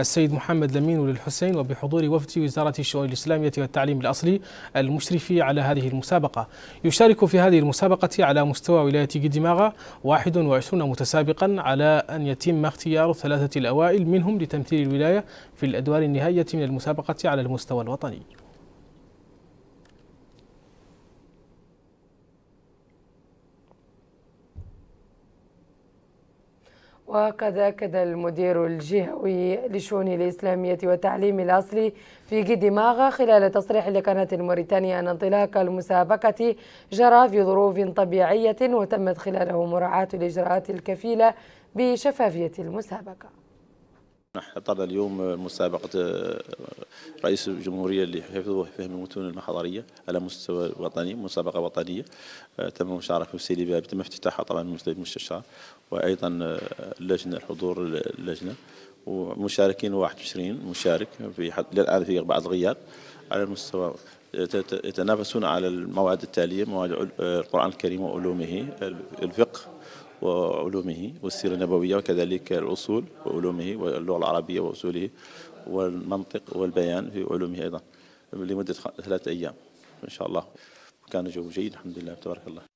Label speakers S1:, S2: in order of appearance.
S1: السيد محمد لمين وللحسين وبحضور وفد وزارة الشؤون الإسلامية والتعليم الأصلي المشرف على هذه المسابقة يشارك في هذه المسابقة على مستوى ولاية قدماغة 21 متسابقا على أن يتم اختيار الثلاثة الأوائل منهم لتمثيل الولاية في الأدوار النهائية من المسابقة على المستوى الوطني
S2: وقد أكد المدير الجهوي لشؤون الإسلامية والتعليم الأصلي في ماغا خلال تصريح لقناة موريتانيا أن انطلاق المسابقة جرى في ظروف طبيعية وتمت خلاله مراعاة الإجراءات الكفيلة بشفافية المسابقة
S3: حضرنا اليوم مسابقة آه، رئيس الجمهورية لحفظ وفهم المتون المحضرية على مستوى وطني مسابقة وطنية آه، تم المشاركة في باب تم افتتاحها طبعا من المستشار وأيضا اللجنة آه، الحضور اللجنة ومشاركين 21 مشارك في الآن في بعض الغياب على المستوى يتنافسون على المواد التالية مواد القرآن الكريم وعلومه الفقه وعلومه والسيرة النبوية وكذلك الأصول وعلومه واللغة العربية وأصوله والمنطق والبيان في علومه أيضا لمدة ثلاثة أيام إن شاء الله كان جو جيد الحمد لله تبارك الله